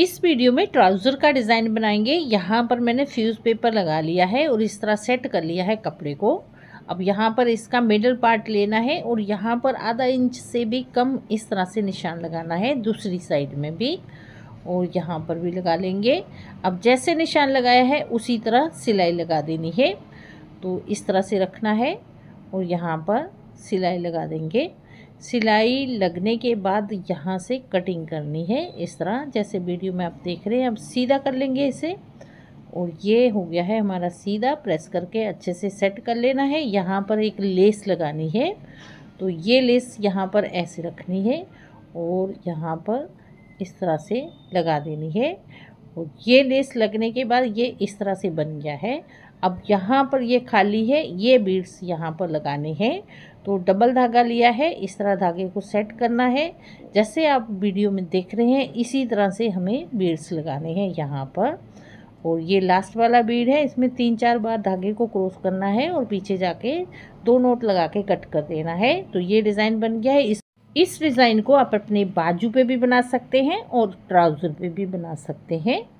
इस वीडियो में ट्राउज़र का डिज़ाइन बनाएंगे यहाँ पर मैंने फ्यूज़ पेपर लगा लिया है और इस तरह सेट कर लिया है कपड़े को अब यहाँ पर इसका मिडल पार्ट लेना है और यहाँ पर आधा इंच से भी कम इस तरह से निशान लगाना है दूसरी साइड में भी और यहाँ पर भी लगा लेंगे अब जैसे निशान लगाया है उसी तरह सिलाई लगा देनी है तो इस तरह से रखना है और यहाँ पर सिलाई लगा देंगे सिलाई लगने के बाद यहाँ से कटिंग करनी है इस तरह जैसे वीडियो में आप देख रहे हैं अब सीधा कर लेंगे इसे और ये हो गया है हमारा सीधा प्रेस करके अच्छे से सेट कर लेना है यहाँ पर एक लेस लगानी है तो ये लेस यहाँ पर ऐसे रखनी है और यहाँ पर इस तरह से लगा देनी है ये लेस लगने के बाद ये इस तरह से बन गया है अब यहाँ पर ये खाली है ये बीड्स यहाँ पर लगाने हैं तो डबल धागा लिया है इस तरह धागे को सेट करना है जैसे आप वीडियो में देख रहे हैं इसी तरह से हमें बीड्स लगाने हैं यहाँ पर और ये लास्ट वाला बीड है इसमें तीन चार बार धागे को क्रॉस करना है और पीछे जाके दो नोट लगा के कट कर देना है तो ये डिज़ाइन बन गया है इस इस डिज़ाइन को आप अपने बाजू पे भी बना सकते हैं और ट्राउज़र पे भी बना सकते हैं